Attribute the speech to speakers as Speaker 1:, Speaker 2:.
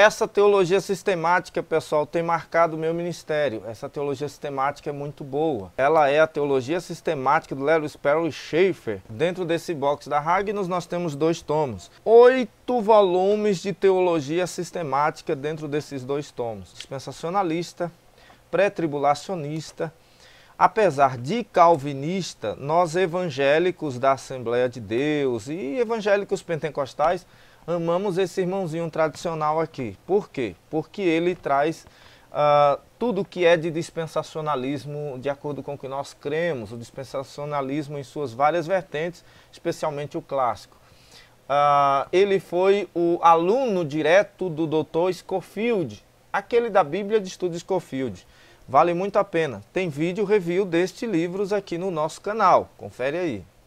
Speaker 1: Essa teologia sistemática, pessoal, tem marcado o meu ministério. Essa teologia sistemática é muito boa. Ela é a teologia sistemática do Lero Sperry Schaefer. Dentro desse box da Ragnos, nós temos dois tomos. Oito volumes de teologia sistemática dentro desses dois tomos. Dispensacionalista, pré-tribulacionista, apesar de calvinista, nós evangélicos da Assembleia de Deus e evangélicos pentecostais amamos esse irmãozinho tradicional aqui. Por quê? Porque ele traz uh, tudo que é de dispensacionalismo de acordo com o que nós cremos, o dispensacionalismo em suas várias vertentes, especialmente o clássico. Uh, ele foi o aluno direto do doutor Scofield, aquele da Bíblia de Estudo Scofield. Vale muito a pena. Tem vídeo review destes livros aqui no nosso canal. Confere aí.